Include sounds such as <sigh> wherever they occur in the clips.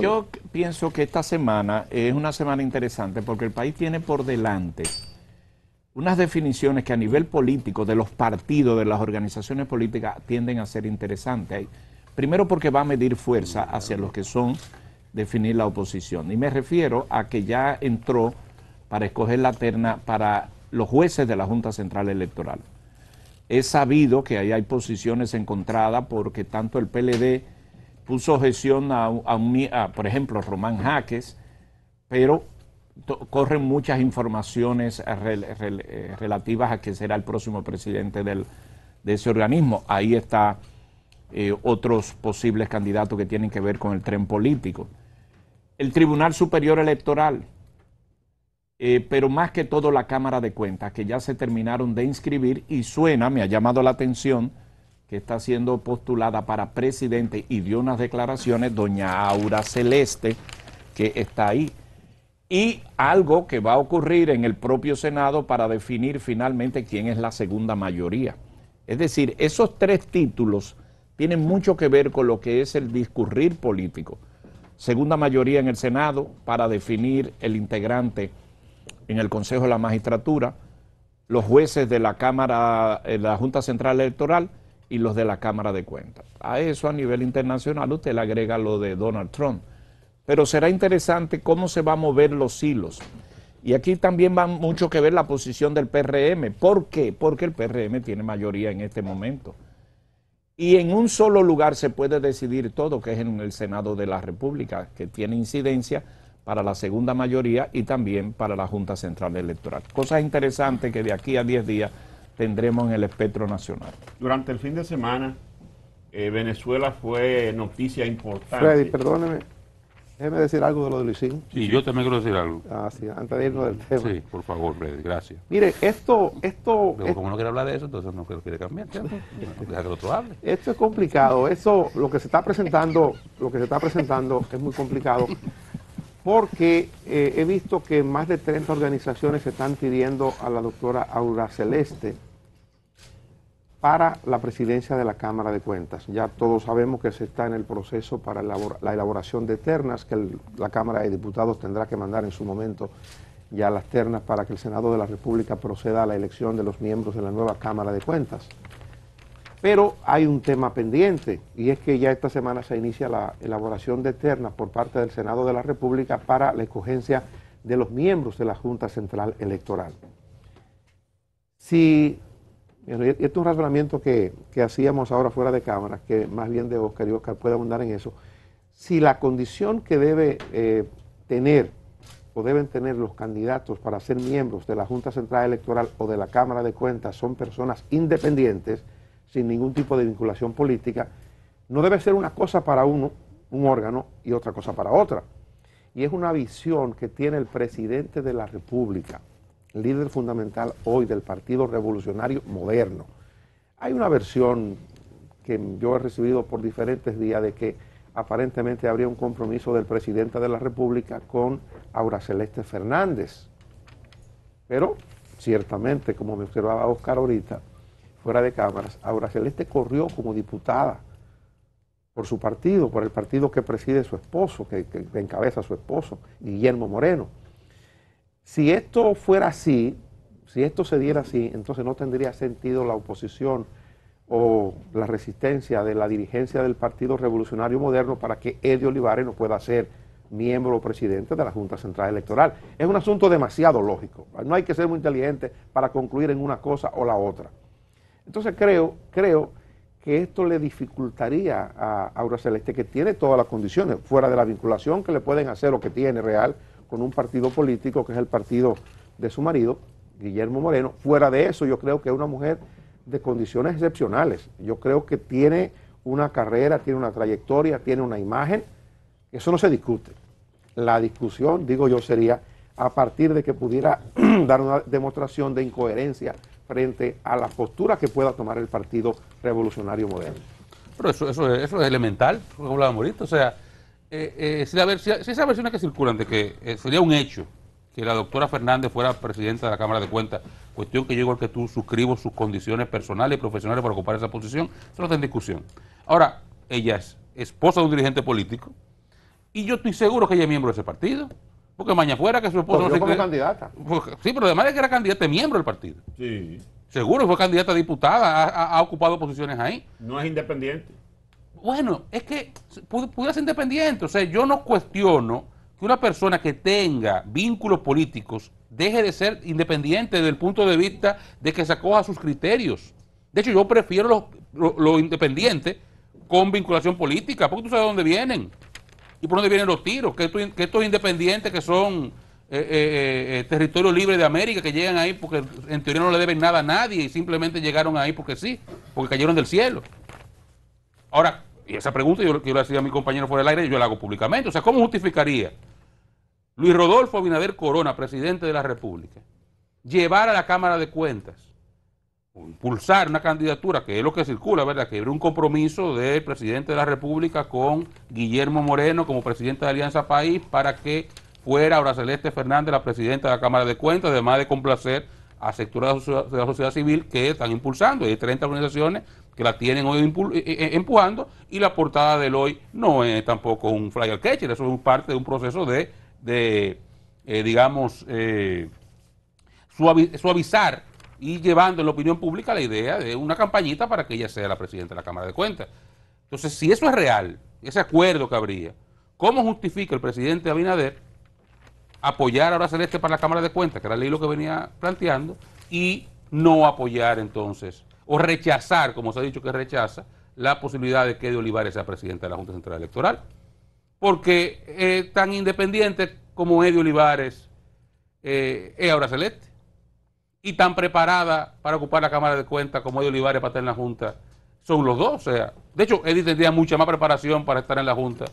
Yo pienso que esta semana es una semana interesante porque el país tiene por delante unas definiciones que a nivel político de los partidos, de las organizaciones políticas, tienden a ser interesantes. Primero porque va a medir fuerza hacia los que son definir la oposición. Y me refiero a que ya entró para escoger la terna para los jueces de la Junta Central Electoral. Es sabido que ahí hay posiciones encontradas porque tanto el PLD puso objeción a, por ejemplo, Román Jaques, pero corren muchas informaciones eh, relativas a que será el próximo presidente de ese organismo. Ahí está eh, otros posibles candidatos que tienen que ver con el tren político. El Tribunal Superior Electoral, eh, pero más que todo la Cámara de Cuentas, que ya se terminaron de inscribir y suena, me ha llamado la atención, está siendo postulada para presidente y dio unas declaraciones, doña Aura Celeste, que está ahí. Y algo que va a ocurrir en el propio Senado para definir finalmente quién es la segunda mayoría. Es decir, esos tres títulos tienen mucho que ver con lo que es el discurrir político. Segunda mayoría en el Senado para definir el integrante en el Consejo de la Magistratura, los jueces de la Cámara, de eh, la Junta Central Electoral, y los de la Cámara de Cuentas. A eso a nivel internacional usted le agrega lo de Donald Trump. Pero será interesante cómo se van a mover los hilos. Y aquí también va mucho que ver la posición del PRM. ¿Por qué? Porque el PRM tiene mayoría en este momento. Y en un solo lugar se puede decidir todo, que es en el Senado de la República, que tiene incidencia para la segunda mayoría y también para la Junta Central Electoral. Cosas interesantes que de aquí a 10 días tendremos en el espectro nacional. Durante el fin de semana, eh, Venezuela fue noticia importante. Freddy, perdóneme, déjeme decir algo de lo de Luisín. Sí, yo también quiero decir algo. Ah, sí, antes de irnos del tema. Sí, por favor, Freddy, gracias. Mire, esto... esto como no quiere hablar de eso, entonces no quiere cambiar tema. que otro hable. Esto es complicado, eso, lo que se está presentando, lo que se está presentando es muy complicado porque eh, he visto que más de 30 organizaciones están pidiendo a la doctora Aura Celeste para la presidencia de la Cámara de Cuentas. Ya todos sabemos que se está en el proceso para la elaboración de ternas, que la Cámara de Diputados tendrá que mandar en su momento ya las ternas para que el Senado de la República proceda a la elección de los miembros de la nueva Cámara de Cuentas. Pero hay un tema pendiente y es que ya esta semana se inicia la elaboración de ternas por parte del Senado de la República para la escogencia de los miembros de la Junta Central Electoral. Si, bueno, esto es un razonamiento que, hacíamos ahora fuera de cámara, que más bien de Oscar y Oscar puede abundar en eso, si la condición que debe eh, tener o deben tener los candidatos para ser miembros de la Junta Central Electoral o de la Cámara de Cuentas son personas independientes, sin ningún tipo de vinculación política, no debe ser una cosa para uno, un órgano, y otra cosa para otra. Y es una visión que tiene el presidente de la República, líder fundamental hoy del Partido Revolucionario Moderno. Hay una versión que yo he recibido por diferentes días de que aparentemente habría un compromiso del presidente de la República con Aura Celeste Fernández. Pero ciertamente, como me observaba Oscar ahorita, fuera de cámaras, ahora Celeste corrió como diputada por su partido, por el partido que preside su esposo, que, encabeza su esposo, Guillermo Moreno. Si esto fuera así, si esto se diera así, entonces no tendría sentido la oposición o la resistencia de la dirigencia del Partido Revolucionario Moderno para que Eddie Olivares no pueda ser miembro o presidente de la Junta Central Electoral. Es un asunto demasiado lógico. No hay que ser muy inteligente para concluir en una cosa o la otra. Entonces creo, creo que esto le dificultaría a Aura Celeste, que tiene todas las condiciones, fuera de la vinculación que le pueden hacer o que tiene real con un partido político, que es el partido de su marido, Guillermo Moreno. Fuera de eso, yo creo que es una mujer de condiciones excepcionales. Yo creo que tiene una carrera, tiene una trayectoria, tiene una imagen. Eso no se discute. La discusión, digo yo, sería a partir de que pudiera <clears throat> dar una demostración de incoherencia frente a la postura que pueda tomar el Partido Revolucionario Moderno. Pero eso, eso, eso es elemental, como hablaba Morito, O sea, eh, eh, si, la, versión esas versiones que circulan de que eh, sería un hecho que la doctora Fernández fuera presidenta de la Cámara de Cuentas, cuestión que yo igual que tú suscribo sus condiciones personales y profesionales para ocupar esa posición, eso no está en discusión. Ahora, ella es esposa de un dirigente político y yo estoy seguro que ella es miembro de ese partido. Porque mañana fuera que su esposo no se como candidata. sí, pero además de que era candidata, miembro del partido. Sí. Seguro fue candidata diputada, ha, ocupado posiciones ahí. No es independiente. Bueno, es que pudiera ser independiente. O sea, yo no cuestiono que una persona que tenga vínculos políticos deje de ser independiente desde el punto de vista de que se acoja a sus criterios. De hecho, yo prefiero los lo, independiente independientes con vinculación política, porque tú sabes de dónde vienen. ¿Y por dónde vienen los tiros? Que, estos, independientes que son eh, eh, eh, territorio libre de América, que llegan ahí porque en teoría no le deben nada a nadie y simplemente llegaron ahí porque sí, porque cayeron del cielo. Ahora, y esa pregunta yo, yo le hacía a mi compañero fuera del aire yo la hago públicamente. O sea, ¿cómo justificaría Luis Rodolfo Abinader Corona, presidente de la República, llevar a la Cámara de Cuentas impulsar una candidatura, que es lo que circula, ¿verdad? Que era un compromiso del presidente de la República con Guillermo Moreno como presidente de Alianza País para que fuera ahora Celeste Fernández la presidenta de la Cámara de Cuentas, además de complacer a sectores de la sociedad civil que están impulsando. Hay 30 organizaciones que la tienen hoy eh, eh, empujando y la portada del hoy no es tampoco un flyer catcher, eso es parte de un proceso de, eh, digamos, suavizar y llevando en la opinión pública la idea de una campañita para que ella sea la presidenta de la Cámara de Cuentas. Entonces, si eso es real, ese acuerdo que habría, ¿cómo justifica el presidente Abinader apoyar ahora Celeste para la Cámara de Cuentas, que era ley lo que venía planteando, y no apoyar entonces, o rechazar, como se ha dicho que rechaza, la posibilidad de que de Olivares sea presidenta de la Junta Central Electoral? Porque eh, tan independiente como Eddie Olivares eh, es ahora Celeste y tan preparada para ocupar la Cámara de Cuentas como Eddie Olivares para estar en la Junta son los dos. O sea, de hecho, Eddie tendría mucha más preparación para estar en la Junta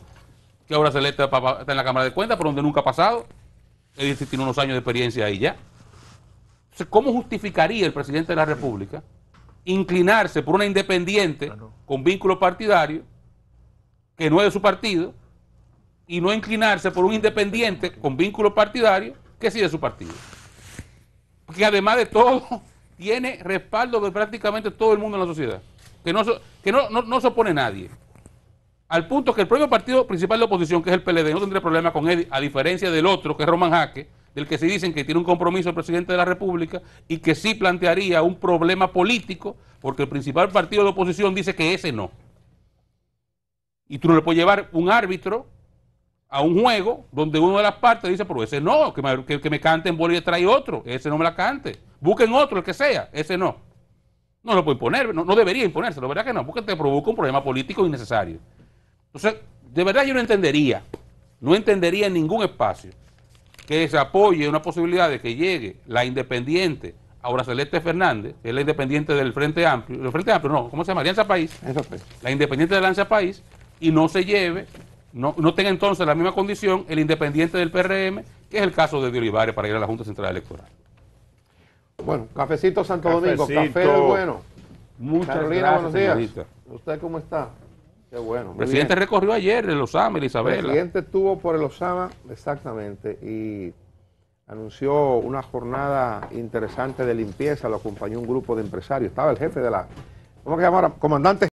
que ahora Celeste para estar en la Cámara de Cuentas, por donde nunca ha pasado. Eddie tiene unos años de experiencia ahí ya. ¿cómo justificaría el presidente de la República inclinarse por una independiente con vínculo partidario que no es de su partido y no inclinarse por un independiente con vínculo partidario que sí es de su partido? que además de todo <laughs> tiene respaldo de prácticamente todo el mundo en la sociedad, que no, que no, no, se opone nadie. Al punto que el propio partido principal de oposición, que es el PLD, no tendría problema con él, a diferencia del otro, que es Roman Jaque, del que se dicen que tiene un compromiso el presidente de la República y que sí plantearía un problema político, porque el principal partido de oposición dice que ese no. Y tú no le puedes llevar un árbitro a un juego donde uno de las partes dice, pero ese no, que me, que, en me y trae otro, ese no me la cante. Busquen otro, el que sea, ese no. No lo puede imponer, no, debería imponerse, lo verdad que no, porque te provoca un problema político innecesario. Entonces, de verdad yo no entendería, no entendería en ningún espacio que se apoye una posibilidad de que llegue la independiente ahora Celeste Fernández, que es la independiente del Frente Amplio, el Frente Amplio no, ¿cómo se llama? Alianza País. La independiente de Alianza País y no se lleve no, tenga entonces la misma condición el independiente del PRM, que es el caso de Olivares para ir a la Junta Central Electoral. Bueno, cafecito Santo Domingo, café bueno. Muchas Carolina, buenos días. ¿Usted cómo está? Qué bueno. El presidente recorrió ayer el Osama Elizabeth. El presidente estuvo por el Osama, exactamente, y anunció una jornada interesante de limpieza, lo acompañó un grupo de empresarios. Estaba el jefe de la, ¿cómo que llamaba? Comandante.